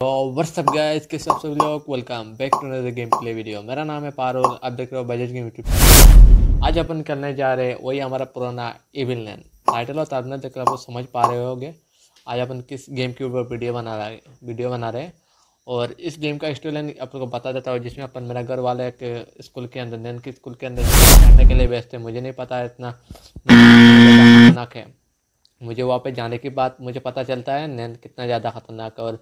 तो व्हाट्सअप गया इसके सब सब लोग welcome back to another gameplay video मेरा नाम है पारुल आप देख रहे हो बजट गेम यूट्यूब आज अपन करने जा रहे हैं वही हमारा पुराना इविल नैन टाइटल और तारना देख रहे समझ पा रहे होंगे आज अपन किस गेम के ऊपर वीडियो बना रहे वीडियो बना रहे हैं और इस गेम का स्टोरी लाइन आप लोग को बता देता हूँ जिसमें अपन मेरा घर वाला एक स्कूल के अंदर नैन के स्कूल के अंदर जाने के लिए व्यस्त है मुझे नहीं पता इतना है मुझे वहाँ पे जाने के बाद मुझे पता चलता है नैन कितना ज़्यादा ख़तरनाक है और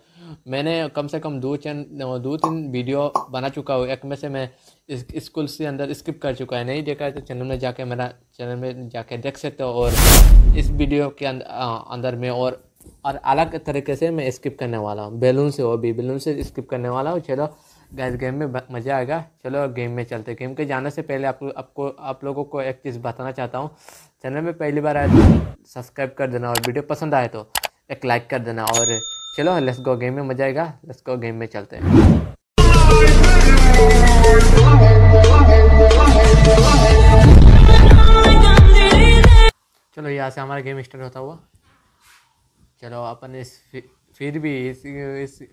मैंने कम से कम दो चैन दो तीन वीडियो बना चुका हूँ एक में से मैं इस स्कूल से अंदर स्किप कर चुका है नहीं देखा है तो चैनल में जाके मेरा चैनल में जाके देख सकते हो और इस वीडियो के अंदर में और और अलग तरीके से मैं स्किप करने वाला हूँ बैलून से वो भी बैलून से स्किप करने वाला हूँ चलो गैस गेम में मज़ा आएगा चलो गेम में चलते गेम के जाने से पहले आपको आप लोगों को एक चीज़ बताना चाहता हूँ चैनल में पहली बार आए तो सब्सक्राइब कर देना और वीडियो पसंद आए तो एक लाइक कर देना और चलो लेट्स गो गेम में मजा आएगा लेट्स गो गेम में चलते हैं चलो यहाँ से हमारा गेम स्टार्ट होता हुआ चलो अपन इस फिर भी इस, इस इस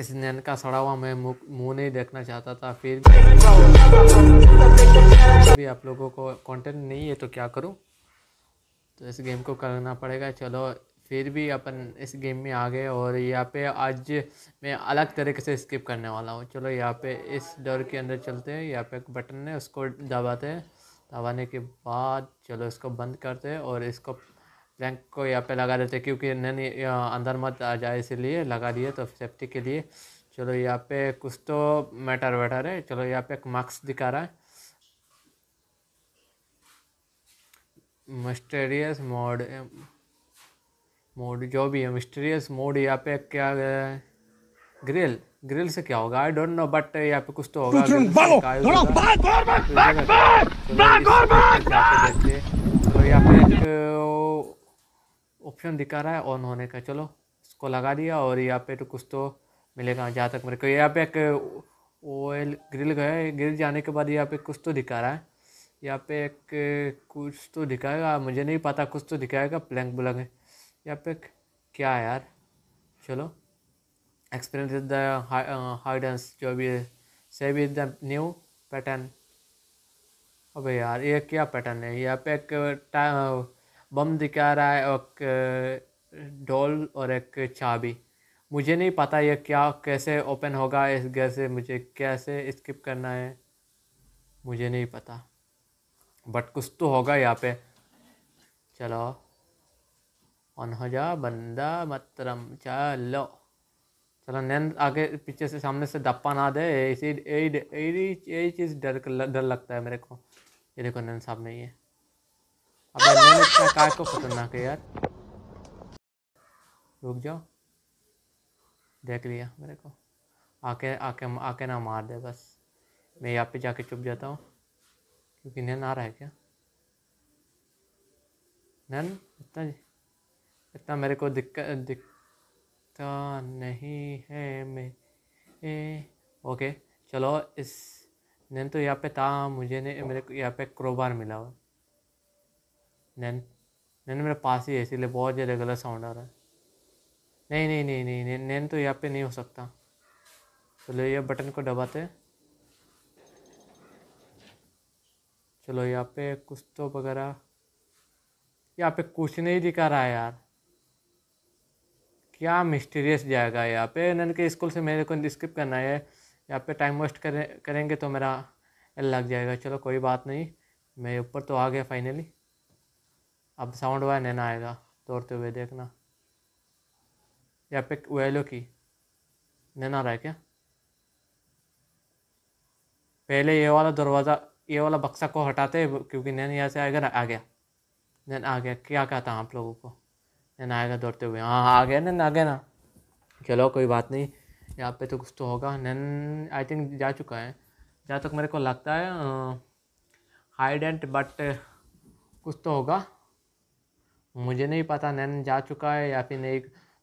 इस नैन का सड़ा हुआ मैं मुंह नहीं देखना चाहता था फिर भी आप लोगों को कंटेंट नहीं है तो क्या करूं तो इस गेम को करना पड़ेगा चलो फिर भी अपन इस गेम में आ गए और यहाँ पे आज मैं अलग तरीके से स्किप करने वाला हूँ चलो यहाँ पे इस डोर के अंदर चलते हैं यहाँ पे एक बटन है उसको दबाते हैं दबाने के बाद चलो इसको बंद करते हैं और इसको रैंक को यहाँ पे लगा देते क्योंकि नहीं अंदर मत आ जाए इसीलिए लगा दिए तो सेफ्टी के लिए चलो यहाँ पे कुछ तो मैटर वैटर है चलो यहाँ पे एक मार्क्स दिखा रहा है मिस्टेरियस मोड मोड जो भी है मिस्टेरियस मोड यहाँ पे क्या है ग्रिल ग्रिल से क्या होगा आई डोंट नो बट यहाँ पे कुछ तो होगा तो यहाँ पे एक ऑप्शन दिखा रहा है ऑन होने का चलो इसको लगा दिया और यहाँ पे तो कुछ तो मिलेगा जहाँ तक मेरे को यहाँ पे एक ऑयल ग्रिल गए ग्रिल जाने के बाद यहाँ पे कुछ तो दिखा रहा है यहाँ पे एक कुछ तो दिखाएगा मुझे नहीं पता कुछ तो दिखाएगा प्लैंक ब्लैंक है यहाँ पे क्या है यार चलो एक्सपीरियंस इज दाइडेंस जो भी है save is the new pattern अबे यार ये क्या पैटर्न है यहाँ पे एक uh, बम दिखा रहा है एक ढोल और एक चाबी मुझे नहीं पता ये क्या कैसे ओपन होगा इस घर से मुझे कैसे स्किप करना है मुझे नहीं पता बट कुछ तो होगा यहाँ पे चलो अनहजा बंदा मतरम चलो चलो नैन आगे पीछे से सामने से दप्पा ना दे इसी यही यही चीज़ डर डर लगता है मेरे को ये देखो नैन सामने ही है अब मैंने इतना कार को खतरनाक है यार रुक जाओ देख लिया मेरे को आके आके आके ना मार दे बस मैं यहाँ पे जाके चुप जाता हूँ क्योंकि नैन आ रहा है क्या नैन इतना इतना मेरे को दिक्कत दिखता नहीं है मैं ए, ओके चलो इस नैन तो यहाँ पे था मुझे ने मेरे को यहाँ पे क्रोबार मिला हुआ नैन नैन मेरे पास ही है इसीलिए बहुत ज़्यादा गलत साउंड आ रहा है नहीं नहीं नहीं नहीं नैन नैन तो यहाँ पे नहीं हो सकता चलो ये बटन को दबाते चलो यहाँ पे कुछ तो वगैरह यहाँ पे कुछ नहीं दिखा रहा है यार क्या मिस्टीरियस जाएगा यहाँ पे नैन के स्कूल से मेरे को स्किप करना है यहाँ पे टाइम वेस्ट करें करेंगे तो मेरा लग जाएगा चलो कोई बात नहीं मैं ऊपर तो आ गया फाइनली अब साउंड वायर नैना आएगा दौड़ते हुए देखना या पिक वेलो की नैना रहा है क्या पहले ये वाला दरवाज़ा ये वाला बक्सा को हटाते क्योंकि नैन यहाँ से आएगा ना आ गया नैन आ गया क्या कहता आप लोगों को नैन आएगा दौड़ते हुए हाँ, हाँ आ गया नैन आ गया ना चलो कोई बात नहीं यहाँ पे तो कुछ तो होगा नैन आई थिंक जा चुका है जहाँ तक मेरे को लगता है हाइड एंड बट कुछ तो होगा मुझे नहीं पता नैन जा चुका है या फिर नहीं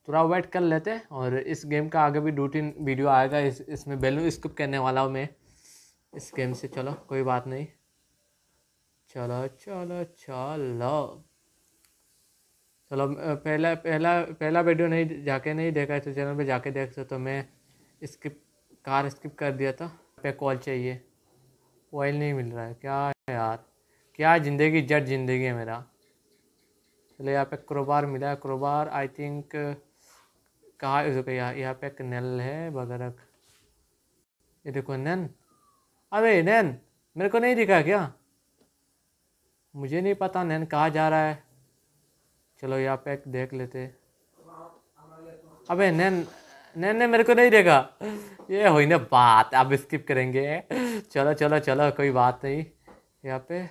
थोड़ा वेट कर लेते हैं और इस गेम का आगे भी ड्यूटी वीडियो आएगा इस इसमें बैलून स्किप करने वाला हूँ मैं इस गेम से चलो कोई बात नहीं चलो चलो चलो चलो पहला पहला पहला वीडियो नहीं जाके नहीं देखा है तो चैनल पे जाके देख सकते तो मैं स्किप कार स्किप कर दिया था पे कॉल चाहिए ऑयल नहीं मिल रहा है क्या यार क्या ज़िंदगी जट ज़िंदगी है मेरा चलो यहाँ पे क्रोबार मिला क्रोबार आई थिंक कहा यहाँ यहाँ पे एक नल है बगरक ये देखो नैन अरे नैन मेरे को नहीं दिखा क्या मुझे नहीं पता नैन कहाँ जा रहा है चलो यहाँ पे एक देख लेते अबे नैन नैन ने मेरे को नहीं देखा ये हुई ना बात अब स्किप करेंगे चलो चलो चलो कोई बात नहीं यहाँ पे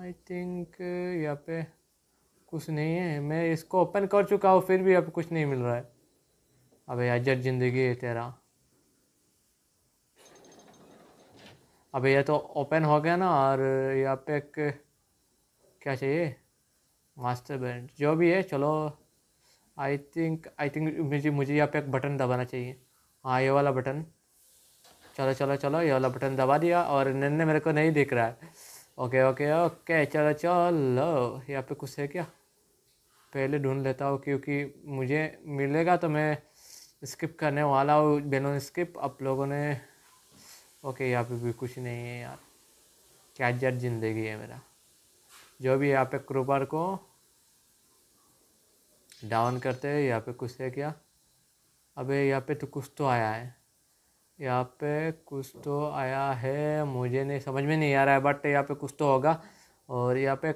आई थिंक uh, यहाँ पे कुछ नहीं है मैं इसको ओपन कर चुका हूँ फिर भी अब कुछ नहीं मिल रहा है अबे अजर ज़िंदगी है तेरा अबे यह तो ओपन हो गया ना और यहाँ पे एक क्या चाहिए मास्टर बैंड जो भी है चलो आई थिंक आई थिंक मुझे मुझे यहाँ पे एक बटन दबाना चाहिए हाँ ये वाला बटन चलो चलो चलो ये वाला बटन दबा दिया और नन्ने मेरे को नहीं दिख रहा है ओके ओके ओके चलो चलो यहाँ पे कुछ है क्या पहले ढूंढ लेता हूँ क्योंकि मुझे मिलेगा तो मैं स्किप करने वाला हूँ बेलोन स्किप आप लोगों ने ओके यहाँ पे भी कुछ नहीं है यार क्या जट जिंदगी है मेरा जो भी यहाँ पे क्रूपर को डाउन करते हैं यहाँ पे कुछ है क्या अबे यहाँ पे तो कुछ तो आया है यहाँ पे कुछ तो आया है मुझे नहीं समझ में नहीं आ रहा है बट यहाँ पे कुछ तो होगा और यहाँ पे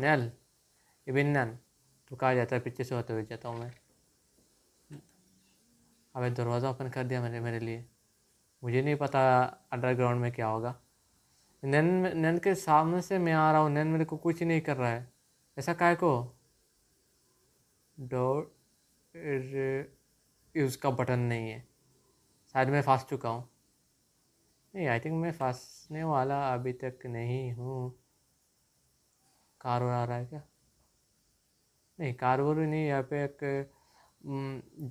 नल इबिनन तो कहा जाता है पीछे से होते हुए जाता हूँ मैं अबे दरवाज़ा ओपन कर दिया मैंने मेरे लिए मुझे नहीं पता अंडरग्राउंड में क्या होगा नैन नैन के सामने से मैं आ रहा हूँ नैन मेरे को कुछ नहीं कर रहा है ऐसा काय को डोर उसका बटन नहीं है शायद मैं फंस चुका हूँ नहीं आई थिंक मैं फंसने वाला अभी तक नहीं हूँ कार आ रहा है क्या नहीं कार वो नहीं यहाँ पे एक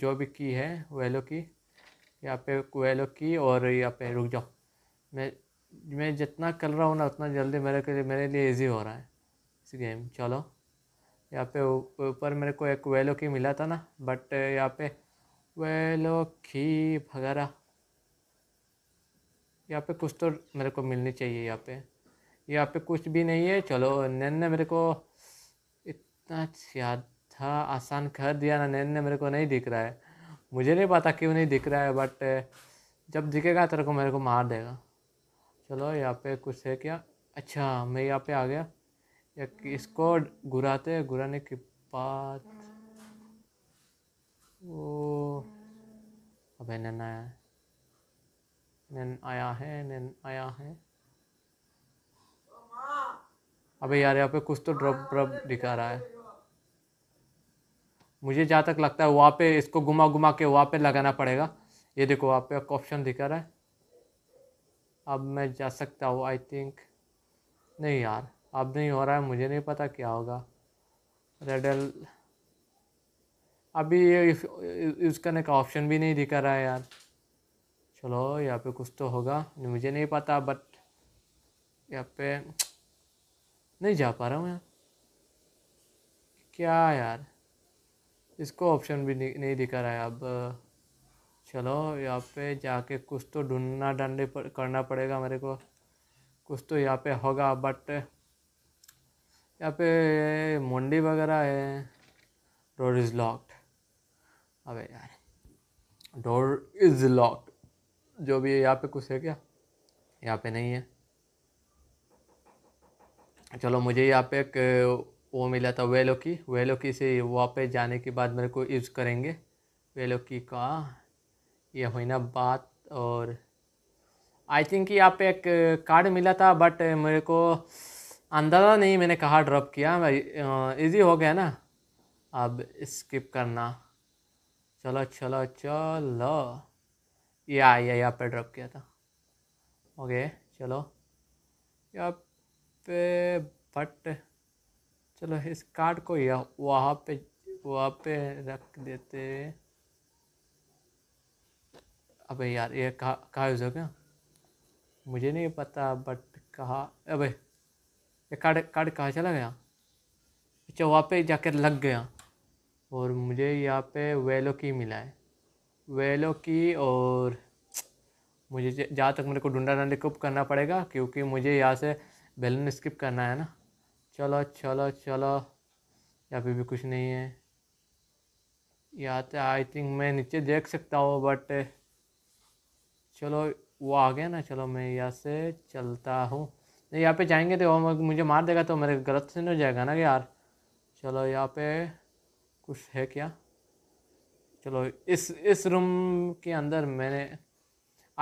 जो भी की है वेलो की यहाँ पे वेलो की और यहाँ पे रुक जाओ मैं मैं जितना कर रहा हूँ ना उतना जल्दी मेरे के लिए मेरे लिए ईजी हो रहा है इस गेम चलो यहाँ पे ऊपर मेरे को एक वेलो की मिला था ना बट यहाँ पे वेलोखी वगैरह यहाँ पे कुछ तो मेरे को मिलनी चाहिए यहाँ पे यहाँ पे कुछ भी नहीं है चलो नैन ने मेरे को इतना ज़्यादा आसान कर दिया ना नैन ने मेरे को नहीं दिख रहा है मुझे नहीं पता क्यों नहीं दिख रहा है बट जब दिखेगा तेरे को मेरे को मार देगा चलो यहाँ पे कुछ है क्या अच्छा मैं यहाँ पे आ गया या इसको घुराते घुराने के बाद वो अबे नन आया है नन आया है नन आया है अबे यार यहाँ पे कुछ तो ड्रप ड्रप दिखा रहा है मुझे जहाँ तक लगता है वहाँ पे इसको घुमा घुमा के वहाँ पे लगाना पड़ेगा ये देखो वहाँ पे एक ऑप्शन दिखा रहा है अब मैं जा सकता हूँ आई थिंक नहीं यार अब नहीं हो रहा है मुझे नहीं पता क्या होगा रेडल अभी यूज़ करने का ऑप्शन भी नहीं दिखा रहा है यार चलो यहाँ पे कुछ तो होगा मुझे नहीं पता बट यहाँ पे नहीं जा पा रहा हूँ यार क्या यार इसको ऑप्शन भी नहीं दिखा रहा है अब चलो यहाँ पे जाके कुछ तो ढूंढना डंडे पर करना पड़ेगा मेरे को कुछ तो यहाँ पे होगा बट यहाँ पे मंडी वगैरह है रोड इज़ लॉक अबे यार डोर इज लॉक जो भी है यहाँ पे कुछ है क्या यहाँ पे नहीं है चलो मुझे यहाँ पे एक वो मिला था वेलो की वेलो की से वहाँ पे जाने के बाद मेरे को यूज़ करेंगे वेलो की का ये हुई ना बात और आई थिंक यहाँ पे एक कार्ड मिला था बट मेरे को अंदाज़ा नहीं मैंने कहा ड्रॉप किया इजी हो गया ना अब स्किप करना चला चला चलो या या यहाँ पे ड्रॉप किया था ओके चलो यहाँ पे बट चलो इस कार्ड को यह वहाँ पे वहाँ पे रख देते अबे यार ये कहा कहा यूज़ हो गया मुझे नहीं पता बट कहा अबे ये कार्ड कार्ड कहाँ चला गया अच्छा वहाँ पे जाकर लग गया और मुझे यहाँ पे वेलो की मिला है वेलो की और मुझे जहाँ तक मेरे को डुंडा ढूंढा स्किप करना पड़ेगा क्योंकि मुझे यहाँ से बैलून स्किप करना है ना चलो चलो चलो यहाँ पे भी कुछ नहीं है यहाँ तो आई थिंक मैं नीचे देख सकता हूँ बट चलो वो आ गया ना चलो मैं यहाँ से चलता हूँ नहीं यहाँ पे जाएंगे तो वो मुझे मार देगा तो मेरे गलत से नहीं हो जाएगा ना यार चलो यहाँ पे कुछ है क्या चलो इस इस रूम के अंदर मैंने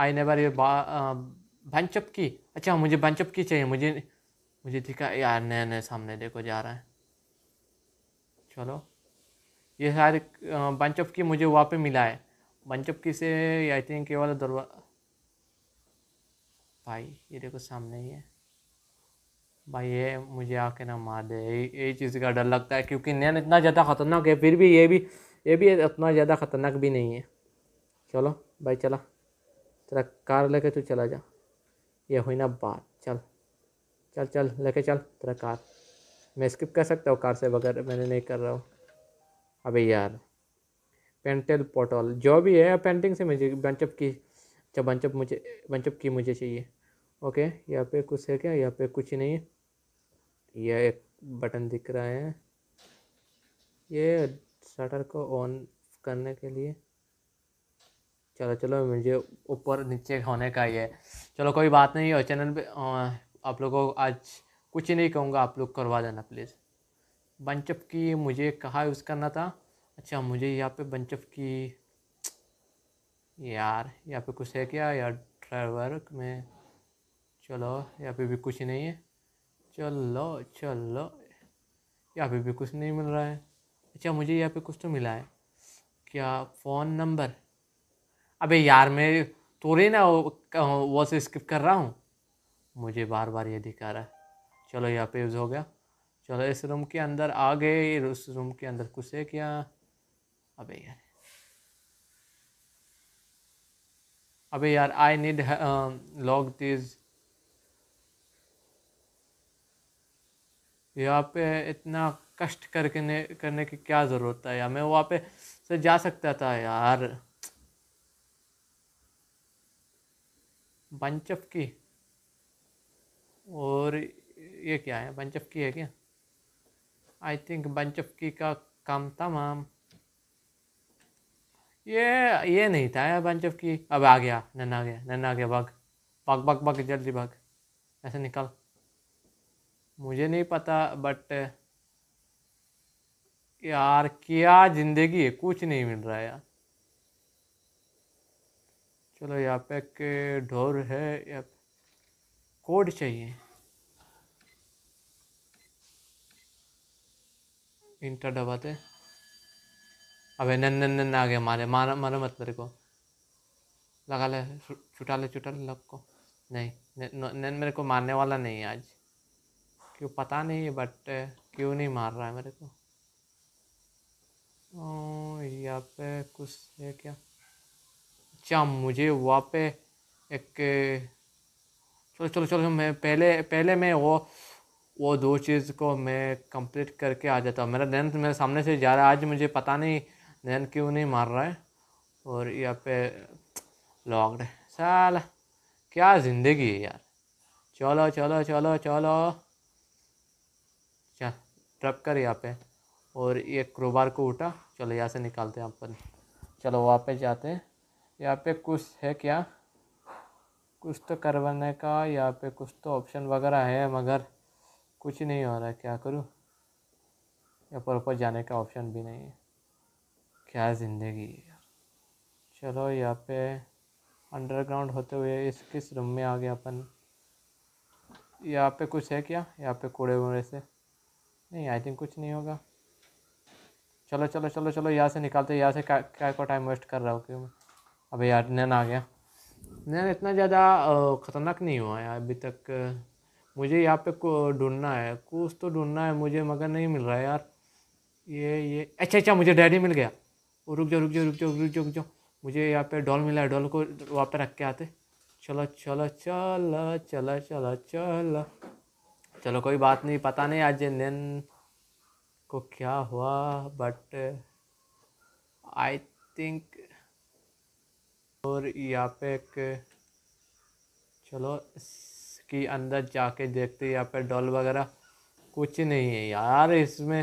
आई बार ये बंचअप की अच्छा मुझे बंचअप की चाहिए मुझे मुझे दिखा यार नए नए सामने देखो जा रहा है चलो ये सारे बंचअप की मुझे वहाँ पे मिला है बंचअप की से आई थिंक ये वाला दरवाजा भाई ये देखो सामने ही है भाई ये मुझे आके ना मार दे यही चीज़ का डर लगता है क्योंकि नैन इतना ज़्यादा ख़तरनाक है फिर भी ये भी ये भी इतना ज़्यादा ख़तरनाक भी नहीं है चलो भाई चला तेरा कार लेके तू चला जा ये हुई ना बात चल चल चल लेके चल तेरा कार मैं स्किप कर सकता हूँ कार से बगैर मैंने नहीं कर रहा हूँ अबे यार पेंटल पोटल जो भी है पेंटिंग से मुझे बंचअप की अच्छा बंचअप मुझे बंचअप की मुझे चाहिए ओके यहाँ पे कुछ है क्या यहाँ पे कुछ नहीं है यह एक बटन दिख रहा है ये शटर को ऑन करने के लिए चलो चलो मुझे ऊपर नीचे होने का ये चलो कोई बात नहीं और चैनल पे आप लोगों को आज कुछ नहीं कहूँगा आप लोग करवा देना प्लीज़ बंचअप की मुझे कहाँ यूज़ करना था अच्छा मुझे यहाँ पे बंचअप की यार यहाँ पे कुछ है क्या यार ड्राइवर में चलो यहाँ पे भी कुछ नहीं है चलो चलो यहाँ पे भी कुछ नहीं मिल रहा है अच्छा मुझे यहाँ पे कुछ तो मिला है क्या फ़ोन नंबर अबे यार मैं थोड़ी ना वो से स्किप कर रहा हूँ मुझे बार बार ये दिखा रहा है चलो यहाँ पे यूज़ हो गया चलो इस रूम के अंदर आ गए उस रूम के अंदर कुछ है क्या अबे यार अबे यार आई नीड लॉग दिस यहाँ पे इतना कष्ट करके ने करने की क्या ज़रूरत है यार मैं वहाँ पे से जा सकता था यार बंचफ की और ये क्या है बंचफ की है क्या आई थिंक बंचफ की का काम था माम ये ये नहीं था यार बंचफ की अब आ गया नन आ गया नन आ गया भाग भाग भाग भाग जल्दी भाग ऐसे निकल मुझे नहीं पता बट यार क्या ज़िंदगी है कुछ नहीं मिल रहा यार चलो यहाँ पे के ढोर है या कोड चाहिए इंटर डबाते अबे नन नन नन आ गया मारे मारा मारो मत मेरे को लगा ले छुटा ले छुटा ले लग को नहीं नन मेरे को मारने वाला नहीं आज क्यों पता नहीं है बट क्यों नहीं मार रहा है मेरे को यहाँ पे कुछ है क्या अच्छा मुझे वहाँ पे एक चलो चलो चलो मैं पहले पहले मैं वो वो दो चीज़ को मैं कंप्लीट करके आ जाता हूँ मेरा नैन मेरे सामने से जा रहा है आज मुझे पता नहीं नैन क्यों नहीं मार रहा है और यहाँ पे लॉकड है साला क्या ज़िंदगी है यार चलो चलो चलो चलो ट्रक कर यहाँ पे और ये क्रोबार को उठा चलो यहाँ से निकालते हैं अपन चलो वहाँ पे जाते हैं यहाँ पे कुछ है क्या कुछ तो करवाने का यहाँ पे कुछ तो ऑप्शन वगैरह है मगर कुछ नहीं हो रहा है क्या करूँ या प्रॉपर जाने का ऑप्शन भी नहीं है क्या ज़िंदगी है चलो यहाँ पे अंडरग्राउंड होते हुए इस किस रूम में आ गया अपन यहाँ पे कुछ है क्या यहाँ पे कूड़े वूड़े से नहीं आई थिंक कुछ नहीं होगा चलो चलो चलो चलो यहाँ से निकालते यहाँ से क्या क्या टाइम वेस्ट कर रहा हूँ क्यों मैं अबे यार नैन आ गया नैन इतना ज़्यादा ख़तरनाक नहीं हुआ है अभी तक मुझे यहाँ पे को ढूंढना है कुछ तो ढूंढना है मुझे मगर नहीं मिल रहा है यार ये ये अच्छा अच्छा मुझे डैडी मिल गया रुक जाओ रुक जाओ रुक जाओ रुक जाओ रुक जाओ मुझे यहाँ पे डॉल मिला है डॉल को वहाँ पे रख के आते चलो चलो चलो चलो चलो चलो चलो कोई बात नहीं पता नहीं आज इंडियन को क्या हुआ बट आई थिंक और यहाँ पे एक चलो इसकी अंदर जाके देखते यहाँ पे डॉल वगैरह कुछ नहीं है यार इसमें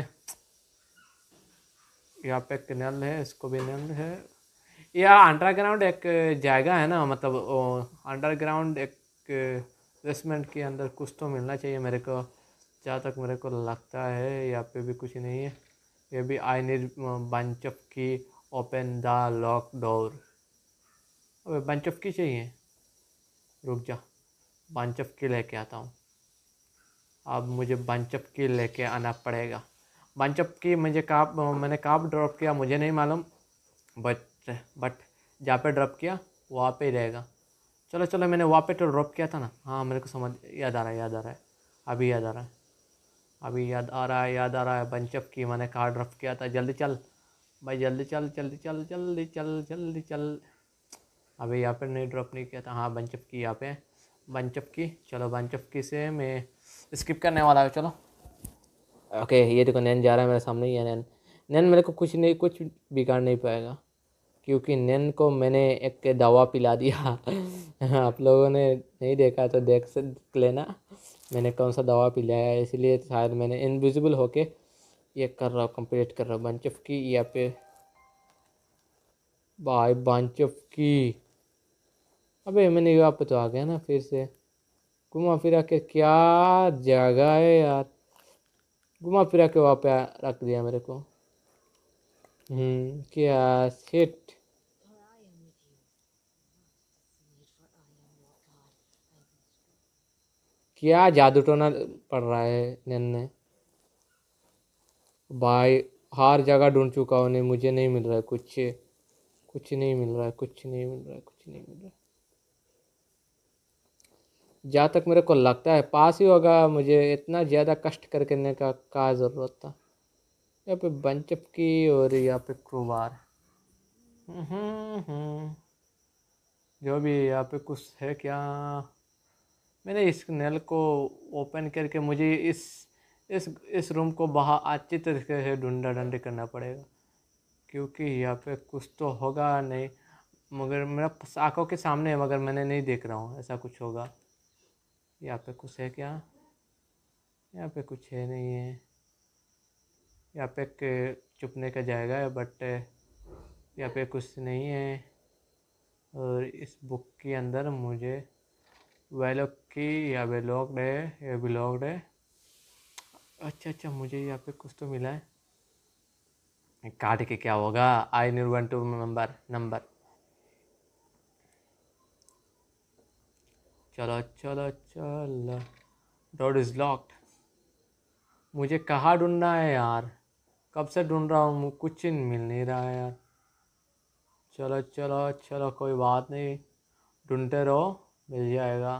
यहाँ पे नल है इसको भी नल है या अंडरग्राउंड एक जगह है ना मतलब अंडरग्राउंड एक प्लेसमेंट के अंदर कुछ तो मिलना चाहिए मेरे को जहाँ तक मेरे को लगता है यहाँ पे भी कुछ नहीं है ये भी I need bunch of key open the lock door अबे बंच ऑफ की चाहिए रुक जा बंच ऑफ की लेके आता हूँ अब मुझे बंच ऑफ की लेके आना पड़ेगा बंच ऑफ की मुझे काप मैंने काप ड्रॉप किया मुझे नहीं मालूम बट बट जहाँ पे ड्रॉप किया वहाँ पे ही रहेगा चलो चलो मैंने वहाँ पे तो ड्रॉप किया था ना हाँ मेरे को समझ याद आ रहा है याद आ रहा है अभी याद आ रहा है अभी याद आ रहा है याद आ रहा है बंचअप की मैंने कहा ड्रॉप किया था जल्दी चल भाई जल्दी चल जल्दी चल जल्दी चल जल्दी चल अभी यहाँ पर नहीं ड्रॉप नहीं किया था हाँ बंचअप की यहाँ पे बंचअप की चलो बंचअप की से मैं स्किप करने वाला हूँ चलो ओके ये देखो नैन जा रहा है मेरे सामने ही है नैन नैन मेरे को कुछ नहीं कुछ बिगाड़ नहीं पाएगा क्योंकि नैन को मैंने एक दवा पिला दिया आप लोगों ने नहीं देखा तो देख से लेना मैंने कौन सा दवा पिलाया है इसलिए शायद मैंने इनविजिबल होके ये कर रहा हूँ कंप्लीट कर रहा हूँ बंच की या पे बाय बंचफ की अबे मैंने यहाँ पे तो आ गया ना फिर से घुमा फिरा के क्या जगह है यार घुमा फिरा के वहाँ पे रख दिया मेरे को हम्म, क्या सेट क्या जादू टोना पड़ रहा है नैन ने भाई हर जगह ढूंढ चुका उन्हें मुझे नहीं मिल रहा है कुछ कुछ नहीं मिल रहा है कुछ नहीं मिल रहा है कुछ नहीं मिल रहा है जहाँ तक मेरे को लगता है पास ही होगा मुझे इतना ज़्यादा कष्ट कर करने का क्या ज़रूरत था यहाँ पे बंचप की और यहाँ पे क्रोबार हम्म, हम्म, हम्म। जो भी यहाँ पे कुछ है क्या मैंने इस नल को ओपन करके मुझे इस इस इस रूम को बाहर अच्छी तरीके से ढूंढा ढंडे करना पड़ेगा क्योंकि यहाँ पे कुछ तो होगा नहीं मगर मेरा आँखों के सामने है मगर मैंने नहीं देख रहा हूँ ऐसा कुछ होगा यहाँ पे कुछ है क्या यहाँ पे कुछ है नहीं है यहाँ पे चुपने का जाएगा है बट यहाँ पे कुछ नहीं है और इस बुक के अंदर मुझे वेलो कि यह लॉकड है यह लॉकड है अच्छा अच्छा मुझे यहाँ पे कुछ तो मिला है काट के क्या होगा I need one two number number चलो चलो चलो डॉट इज लॉक्ड मुझे कहाँ ढूंढना है यार कब से ढूंढ रहा हूँ कुछ मिल नहीं रहा है यार चलो चलो चलो कोई बात नहीं ढूंढते रहो मिल जाएगा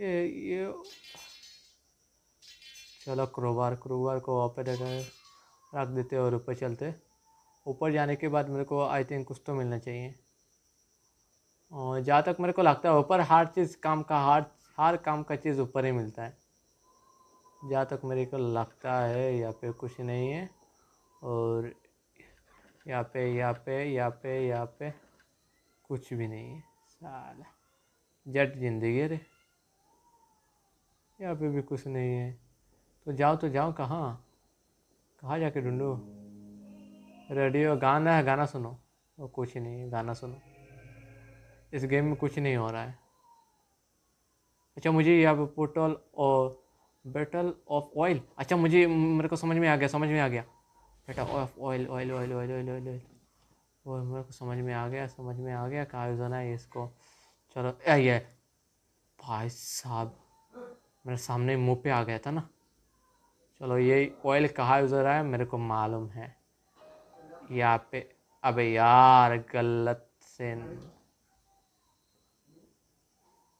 ये ये चलो क्रोबार क्रोबार को वहाँ पे रख देते और ऊपर चलते ऊपर जाने के बाद मेरे को आई थिंक कुछ तो मिलना चाहिए और जहाँ तक मेरे को लगता है ऊपर हर चीज़ काम का हर हर काम का चीज़ ऊपर ही मिलता है जहाँ तक मेरे को लगता है यहाँ पे कुछ नहीं है और यहाँ पे यहाँ पे यहाँ पे यहाँ पे कुछ भी नहीं है साला जट जिंदगी रे यहाँ पे भी कुछ नहीं है तो जाओ तो जाओ कहाँ कहाँ जाके ढूंढो रेडियो गाना है गाना सुनो वो कुछ नहीं है गाना सुनो इस गेम में कुछ नहीं हो रहा है अच्छा मुझे यहाँ पे पोर्टल और बेटल ऑफ ऑयल अच्छा मुझे मेरे को समझ में आ गया समझ में आ गया बेटा off oil oil oil oil oil oil oil वो मेरे को समझ में आ गया समझ में आ गया कहा योजना है इसको चलो ये भाई साहब मेरे सामने मुंह पे आ गया था ना चलो ये ऑयल कहाँ यूज़ हो रहा है मेरे को मालूम है यहाँ पे अबे यार गलत से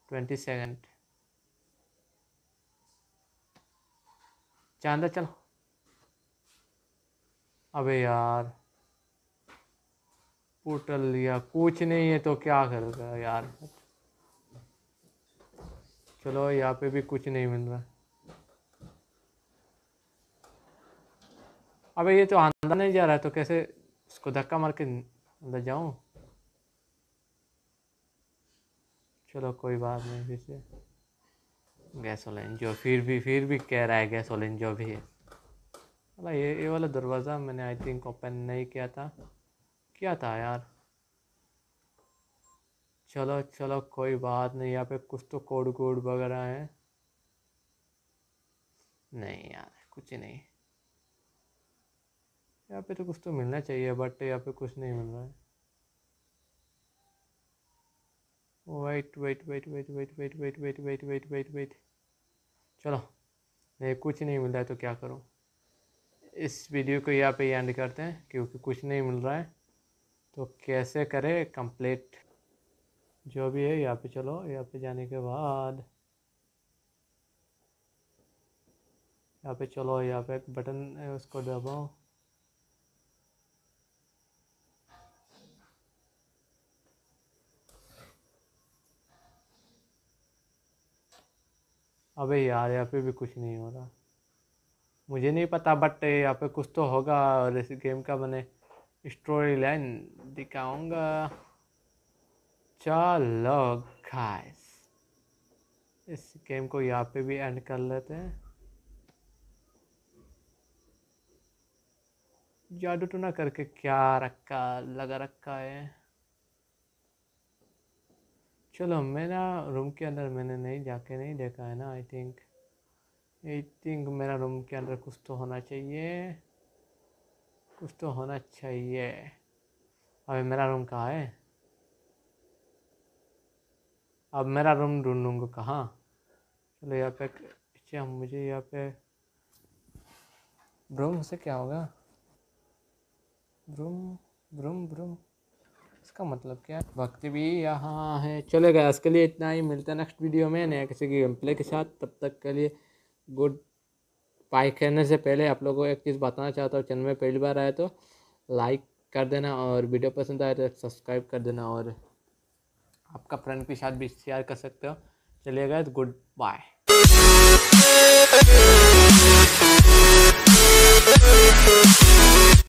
ट्वेंटी सेकेंड चांदा चलो अबे यार पोटल लिया कुछ नहीं है तो क्या करेगा यार चलो यहाँ पे भी कुछ नहीं मिल रहा अबे ये तो आंदा नहीं जा रहा है तो कैसे इसको धक्का मार के अंदर जाऊँ चलो कोई बात नहीं फिर से गैस वाला जो फिर भी फिर भी कह रहा है गैस वाला जो भी है ये ये वाला दरवाज़ा मैंने आई थिंक ओपन नहीं किया था क्या था यार चलो चलो कोई बात नहीं यहाँ पे कुछ तो कोड कोड वगैरह है नहीं यार कुछ ही नहीं यहाँ पे तो कुछ तो मिलना चाहिए बट यहाँ पे कुछ नहीं मिल रहा है wait wait wait wait wait wait wait wait wait wait wait wait चलो नहीं कुछ नहीं मिल रहा है तो क्या करूँ इस वीडियो को यहाँ पे एंड करते हैं क्योंकि कुछ नहीं मिल रहा है तो कैसे करें कंप्लीट जो भी है यहाँ पे चलो यहाँ पे जाने के बाद यहाँ पे चलो यहाँ पे एक बटन है उसको दबाओ अबे यार यहाँ पे भी कुछ नहीं हो रहा मुझे नहीं पता बट यहाँ पे कुछ तो होगा और इस गेम का मैंने स्टोरी लाइन दिखाऊंगा चार लोग खाए इस गेम को यहाँ पे भी एंड कर लेते हैं जादू टूना तो करके क्या रखा लगा रखा है चलो मेरा रूम के अंदर मैंने नहीं जाके नहीं देखा है ना आई थिंक आई थिंक मेरा रूम के अंदर कुछ तो होना चाहिए कुछ तो होना चाहिए अभी मेरा रूम कहाँ है अब मेरा रूम ढूंढूँगा कहाँ चलो यहाँ पे अच्छा मुझे यहाँ पे ब्रूम से क्या होगा ब्रूम ब्रूम ब्रूम इसका मतलब क्या है वक्त भी यहाँ है चले गया इसके लिए इतना ही मिलता है नेक्स्ट वीडियो में नया किसी गेम प्ले के साथ तब तक के लिए गुड पाई करने से पहले आप लोगों को एक चीज़ बताना चाहता हूँ चैनल में पहली बार आए तो लाइक कर देना और वीडियो पसंद आए तो सब्सक्राइब कर देना और आपका फ्रेंड के साथ भी शेयर कर सकते हो चलिए गए गुड बाय